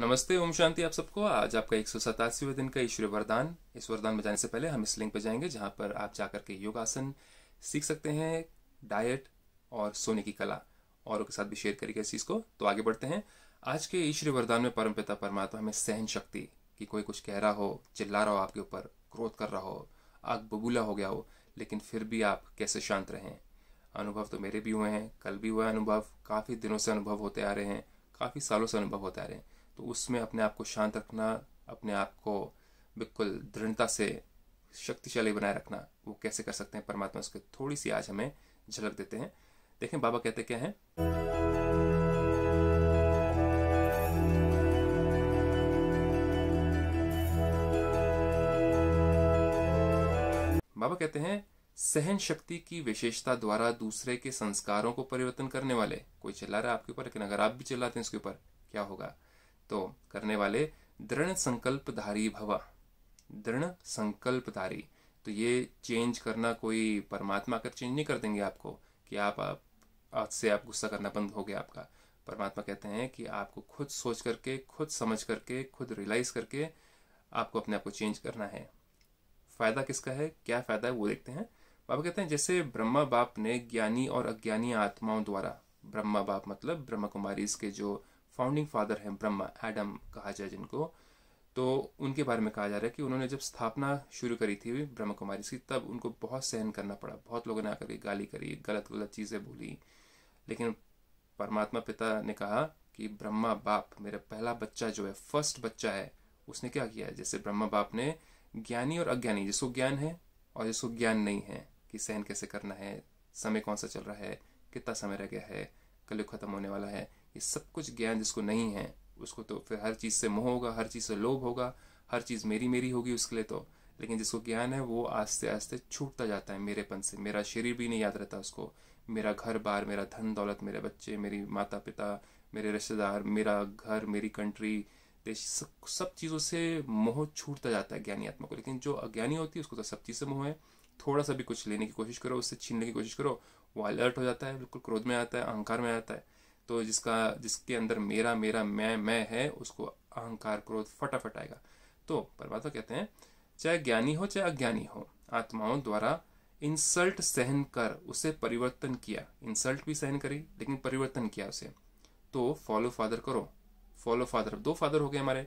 नमस्ते ओम शांति आप सबको आज आपका एक सौ दिन का ईश्वरीय वरदान इस वरदान में जाने से पहले हम इस लिंक पर जाएंगे जहां पर आप जाकर के योगासन सीख सकते हैं डाइट और सोने की कला और के साथ भी शेयर करिएगा इस चीज़ को तो आगे बढ़ते हैं आज के ईश्वर वरदान में परमपिता परमात्मा हमें सहन शक्ति कि कोई कुछ कह रहा हो चिल्ला रहा हो आपके ऊपर क्रोध कर रहा हो आग बबूला हो गया हो लेकिन फिर भी आप कैसे शांत रहें अनुभव तो मेरे भी हुए हैं कल भी हुआ अनुभव काफ़ी दिनों से अनुभव होते आ रहे हैं काफ़ी सालों से अनुभव होते आ रहे हैं तो उसमें अपने आप को शांत रखना अपने आप को बिल्कुल दृढ़ता से शक्तिशाली बनाए रखना वो कैसे कर सकते हैं परमात्मा उसके थोड़ी सी आज हमें झलक देते हैं देखें बाबा कहते क्या हैं बाबा कहते हैं सहन शक्ति की विशेषता द्वारा दूसरे के संस्कारों को परिवर्तन करने वाले कोई चिल्ला रहा है आपके ऊपर लेकिन अगर आप भी चिल्लाते हैं उसके ऊपर क्या होगा तो करने वाले दृढ़ संकल्पधारी भवा दृढ़ संकल्पधारी तो ये चेंज करना कोई परमात्मा कर चेंज नहीं कर देंगे आपको कि आप, आज से आप गुस्सा करना बंद हो गया आपका परमात्मा कहते हैं कि आपको खुद सोच करके खुद समझ करके खुद रियलाइज करके आपको अपने आप को चेंज करना है फायदा किसका है क्या फायदा है वो देखते हैं बाबा कहते हैं जैसे ब्रह्मा बाप ने ज्ञानी और अज्ञानी आत्माओं द्वारा ब्रह्मा बाप मतलब ब्रह्मा कुमारी के जो फाउंडिंग फादर हैं ब्रह्मा एडम कहा जाए जिनको तो उनके बारे में कहा जा रहा है कि उन्होंने जब स्थापना शुरू करी थी ब्रह्म कुमारी की तब उनको बहुत सहन करना पड़ा बहुत लोगों ने आकर के गाली करी गलत गलत चीज़ें बोली लेकिन परमात्मा पिता ने कहा कि ब्रह्मा बाप मेरा पहला बच्चा जो है फर्स्ट बच्चा है उसने क्या किया है जैसे ब्रह्मा बाप ने ज्ञानी और अज्ञानी जिसको ज्ञान है और जिसको ज्ञान नहीं है कि सहन कैसे करना है समय कौन सा चल रहा है कितना समय रह गया है कल खत्म होने वाला है ये सब कुछ ज्ञान जिसको नहीं है उसको तो फिर हर चीज़ से मोह होगा हर चीज़ से लोभ होगा हर चीज़ मेरी मेरी होगी उसके लिए तो लेकिन जिसको ज्ञान है वो आस्ते आस्ते छूटता जाता है मेरेपन से मेरा शरीर भी नहीं याद रहता उसको मेरा घर बार मेरा धन दौलत मेरे बच्चे मेरी माता पिता मेरे रिश्तेदार मेरा घर मेरी कंट्री देश सब सब चीज़ों से मोह छूटता जाता है ज्ञानी आत्मा को लेकिन जो अज्ञानी होती है उसको तो सब चीज़ से मोह है थोड़ा सा भी कुछ लेने की कोशिश करो उससे छीनने की कोशिश करो वो अलर्ट हो जाता है बिल्कुल क्रोध में आता है अहंकार में आता है तो जिसका जिसके अंदर मेरा मेरा मैं मैं है उसको अहंकार क्रोध फटाफट आएगा तो परमात्मा कहते हैं चाहे ज्ञानी हो चाहे अज्ञानी हो आत्माओं द्वारा इंसल्ट सहन कर उसे परिवर्तन किया इंसल्ट भी सहन करी लेकिन परिवर्तन किया उसे तो फॉलो फादर करो फॉलो फादर दो फादर हो गए हमारे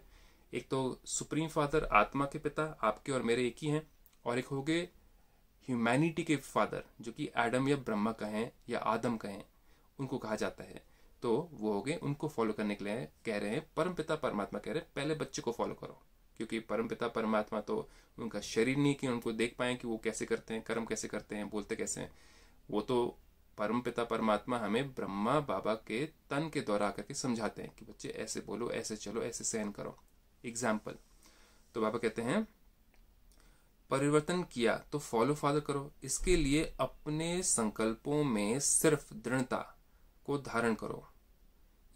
एक तो सुप्रीम फादर आत्मा के पिता आपके और मेरे एक ही हैं और एक हो गए ह्यूमैनिटी के फादर जो कि एडम या ब्रह्मा कहें या आदम कहें उनको कहा जाता है तो वो हो गए उनको फॉलो करने के लिए कह रहे हैं परमपिता परमात्मा कह रहे हैं पहले बच्चे को फॉलो करो क्योंकि परमपिता परमात्मा तो उनका शरीर नहीं कि उनको देख पाए कि वो कैसे करते हैं कर्म कैसे करते हैं बोलते कैसे हैं वो तो परमपिता परमात्मा हमें ब्रह्मा बाबा के तन के द्वारा आकर के समझाते हैं कि बच्चे ऐसे बोलो ऐसे चलो ऐसे सहन करो एग्जाम्पल तो बाबा कहते हैं परिवर्तन किया तो फॉलो फादर करो इसके लिए अपने संकल्पों में सिर्फ दृढ़ता को धारण करो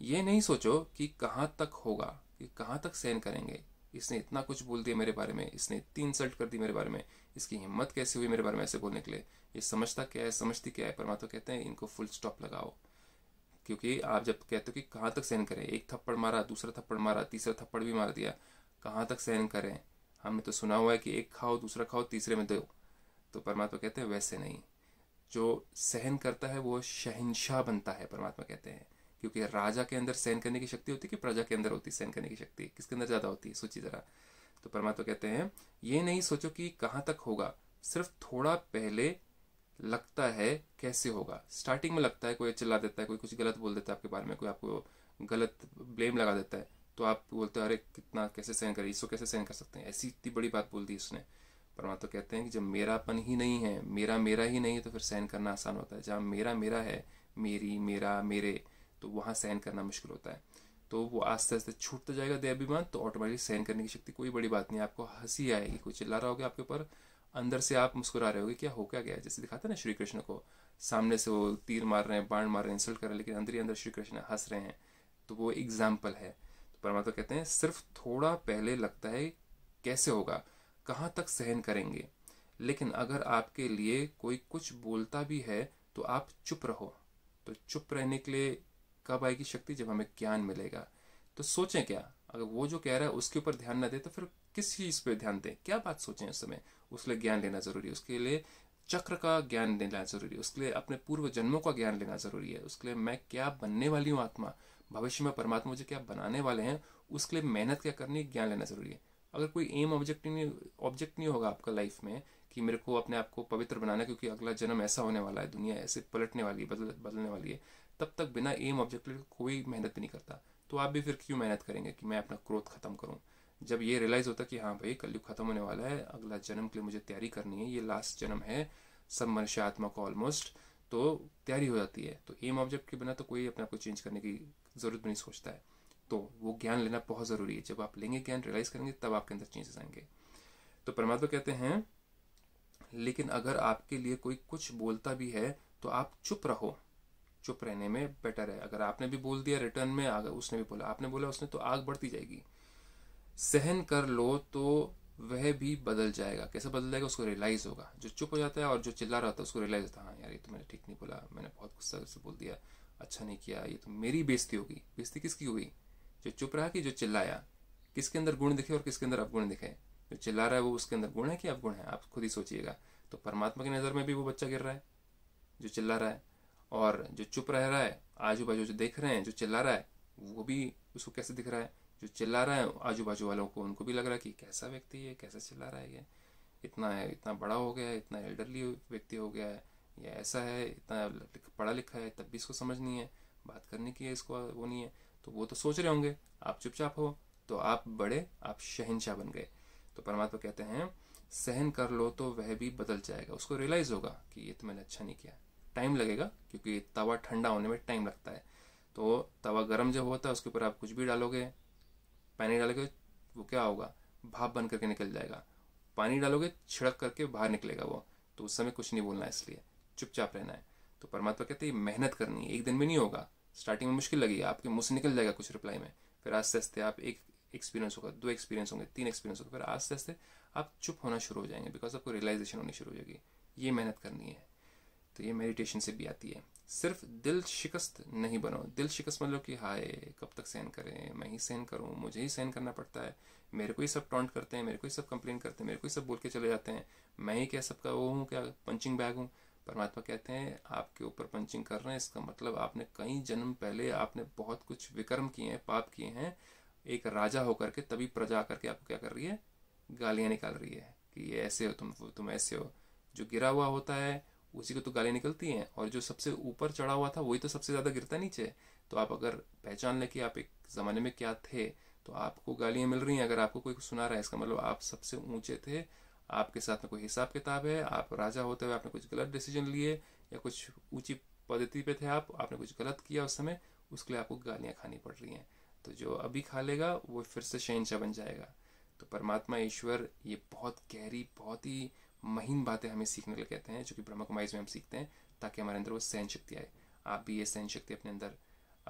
ये नहीं सोचो कि कहाँ तक होगा कि कहाँ तक सहन करेंगे इसने इतना कुछ बोल दिया मेरे बारे में इसने इतनी इंसल्ट कर दी मेरे बारे में इसकी हिम्मत कैसे हुई मेरे बारे में ऐसे बोलने के लिए ये समझता क्या है समझती क्या है परमात्मा कहते हैं इनको फुल स्टॉप लगाओ क्योंकि आप जब कहते हो कि कहाँ तक सहन करें एक थप्पड़ मारा दूसरा थप्पड़ मारा तीसरा थप्पड़ भी मार दिया कहाँ तक सहन करें हमने तो सुना हुआ है कि एक खाओ दूसरा खाओ तीसरे में दो तो परमात्मा कहते हैं वैसे नहीं जो सहन करता है वो शहनशाह बनता है परमात्मा कहते हैं क्योंकि राजा के अंदर सहन करने की शक्ति होती है कि प्रजा के अंदर होती है सहन करने की शक्ति किसके अंदर ज़्यादा होती है सोचिए ज़रा तो परमात्मा कहते हैं ये नहीं सोचो कि कहाँ तक होगा सिर्फ थोड़ा पहले लगता है कैसे होगा स्टार्टिंग में लगता है कोई चिल्ला देता है कोई कुछ गलत बोल देता है आपके बारे में कोई आपको गलत ब्लेम लगा देता है तो आप बोलते हो अरे कितना कैसे सहन करें इसको कैसे सहन कर सकते हैं ऐसी इतनी बड़ी बात बोल दी उसने परमात्मा कहते हैं कि जब मेरापन ही नहीं है मेरा मेरा ही नहीं है तो फिर सहन करना आसान होता है जहाँ मेरा मेरा है मेरी मेरा मेरे तो वहाँ सहन करना मुश्किल होता है तो वो आस्ते आस्ते छूटता जाएगा दे अभिमान तो ऑटोमेटिकली सहन करने की शक्ति कोई बड़ी बात नहीं आपको हंसी आएगी कोई चिल्ला रहा होगा आपके ऊपर अंदर से आप मुस्कुरा रहे होगे क्या हो क्या गया जैसे दिखाते ना श्री कृष्ण को सामने से वो तीर मार रहे हैं बाण मार रहे हैं इंसल्ट कर रहे हैं लेकिन अंदर ही अंदर श्री कृष्ण हंस रहे हैं तो वो एग्जाम्पल है तो परमात्मा कहते हैं सिर्फ थोड़ा पहले लगता है कैसे होगा कहाँ तक सहन करेंगे लेकिन अगर आपके लिए कोई कुछ बोलता भी है तो आप चुप रहो तो चुप रहने के लिए कब आएगी शक्ति जब हमें ज्ञान मिलेगा तो सोचें क्या अगर वो जो कह रहा है उसके ऊपर ध्यान ना दे तो फिर किस चीज़ पर ध्यान दें क्या बात सोचें उस समय उसके लिए ज्ञान लेना ज़रूरी है उसके लिए चक्र का ज्ञान लेना ज़रूरी है उसके लिए अपने पूर्व जन्मों का ज्ञान लेना ज़रूरी है उसके लिए मैं क्या बनने वाली हूँ आत्मा भविष्य में परमात्मा मुझे क्या बनाने वाले हैं उसके लिए मेहनत क्या करनी ज्ञान लेना ज़रूरी है अगर कोई एम ऑब्जेक्ट नहीं ऑब्जेक्ट नहीं होगा आपका लाइफ में कि मेरे को अपने आप को पवित्र बनाना क्योंकि अगला जन्म ऐसा होने वाला है दुनिया ऐसे पलटने वाली है बदल बदलने वाली है तब तक बिना एम ऑब्जेक्ट कोई मेहनत नहीं करता तो आप भी फिर क्यों मेहनत करेंगे कि मैं अपना क्रोध खत्म करूँ जब ये रियलाइज़ होता कि हाँ भाई कल खत्म होने वाला है अगला जन्म के लिए मुझे तैयारी करनी है ये लास्ट जन्म है सब मनुष्य आत्मा को ऑलमोस्ट तो तैयारी हो जाती है तो एम ऑब्जेक्ट के बिना तो कोई अपने आप को चेंज करने की ज़रूरत भी नहीं सोचता है तो वो ज्ञान लेना बहुत ज़रूरी है जब आप लेंगे ज्ञान रियलाइज करेंगे तब आपके अंदर चेंजेस आएंगे तो परमात्मा कहते हैं लेकिन अगर आपके लिए कोई कुछ बोलता भी है तो आप चुप रहो चुप रहने में बेटर है अगर आपने भी बोल दिया रिटर्न में आग उसने भी बोला आपने बोला उसने तो आग बढ़ती जाएगी सहन कर लो तो वह भी बदल जाएगा कैसे बदल जाएगा उसको रियलाइज़ होगा जो चुप हो जाता है और जो चिल्ला रहा था उसको रियलाइज होता है हाँ यार ये तो मैंने ठीक नहीं बोला मैंने बहुत गुस्सा से बोल दिया अच्छा नहीं किया ये तो मेरी बेजती होगी बेजती किसकी हुई जो चुप रहा कि जो चिल्लाया किसके अंदर गुण दिखे और किसके अंदर अवगुण दिखे जो चिल्ला रहा है वो उसके अंदर गुण है कि अवगुण है आप खुद ही सोचिएगा तो परमात्मा की नज़र में भी वो बच्चा गिर रहा है जो चिल्ला रहा है और जो चुप रह रहा है आजू बाजू जो देख रहे हैं जो चिल्ला रहा है वो भी उसको कैसे दिख रहा है जो चिल्ला रहा है आजू बाजू वालों को उनको भी लग रहा है कि कैसा व्यक्ति है कैसा चिल्ला रहा है ये इतना है इतना बड़ा हो गया है इतना एल्डरली व्यक्ति हो गया है या ऐसा है इतना पढ़ा लिखा है तब भी इसको समझ नहीं है बात करने की है इसको वो नहीं है तो वो तो सोच रहे होंगे आप चुपचाप हो तो आप बड़े आप शहनशाह बन गए तो परमात्मा कहते हैं सहन कर लो तो वह भी बदल जाएगा उसको रियलाइज होगा कि ये तो मैंने अच्छा नहीं किया टाइम लगेगा क्योंकि तवा ठंडा होने में टाइम लगता है तो तवा गर्म जब होता है उसके ऊपर आप कुछ भी डालोगे पानी डालोगे वो क्या होगा भाप बन करके निकल जाएगा पानी डालोगे छिड़क करके बाहर निकलेगा वो तो उस समय कुछ नहीं बोलना है इसलिए चुपचाप रहना है तो परमात्मा कहते हैं मेहनत करनी है एक दिन में नहीं होगा स्टार्टिंग में मुश्किल लगेगा आपके मुँह से निकल जाएगा कुछ रिप्लाई में फिर आस्ते आस्ते आप एक एक्सपीरियंस होगा दो एक्सपीरियंस होंगे तीन एक्सपीरियंस होगा फिर आस्ते आस्ते आप चुप होना शुरू हो जाएंगे बिकॉज आपको रियलाइजेशन होनी शुरू हो जाएगी ये मेहनत करनी है तो ये मेडिटेशन से भी आती है सिर्फ दिल शिकस्त नहीं बनो दिल शिकस्त मतलब कि हाय कब तक सहन करें मैं ही सहन करूँ मुझे ही सहन करना पड़ता है मेरे को ही सब टॉन्ट करते हैं मेरे को ही सब कंप्लेन करते हैं मेरे को ही सब बोल के चले जाते हैं मैं ही क्या सबका वो हूँ क्या पंचिंग बैग हूँ परमात्मा कहते हैं आपके ऊपर पंचिंग कर रहे हैं इसका मतलब आपने कई जन्म पहले आपने बहुत कुछ विक्रम किए हैं पाप किए हैं एक राजा होकर के तभी प्रजा करके आपको क्या कर रही है गालियां निकाल रही है कि ये ऐसे हो तुम तुम ऐसे हो जो गिरा हुआ होता है उसी को तो गालियां निकलती हैं और जो सबसे ऊपर चढ़ा हुआ था वही तो सबसे ज़्यादा गिरता नीचे तो आप अगर पहचान लें कि आप एक ज़माने में क्या थे तो आपको गालियां मिल रही हैं अगर आपको कोई सुना रहा है इसका मतलब आप सबसे ऊंचे थे आपके साथ में कोई हिसाब किताब है आप राजा होते हुए आपने कुछ गलत डिसीजन लिए या कुछ ऊंची पद्धति पे थे आप आपने कुछ गलत किया उस समय उसके लिए आपको गालियाँ खानी पड़ रही हैं तो जो अभी खा लेगा वो फिर से शहनशाह बन जाएगा तो परमात्मा ईश्वर ये बहुत गहरी बहुत ही महीन बातें हमें सीखने के लिए कहते हैं जो कि ब्रह्म कुमारी में हम सीखते हैं ताकि हमारे अंदर वो सहन शक्ति आए आप भी ये सहन शक्ति अपने अंदर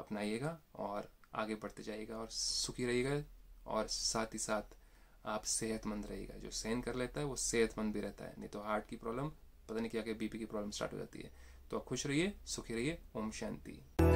अपनाइएगा और आगे बढ़ते जाइएगा और सुखी रहिएगा और साथ ही साथ आप सेहतमंद रहेगा जो सहन कर लेता है वो सेहतमंद भी रहता है नहीं तो हार्ट की प्रॉब्लम पता नहीं क्या क्या बीपी की प्रॉब्लम स्टार्ट हो जाती है तो आप खुश रहिए सुखी रहिए ओम शांति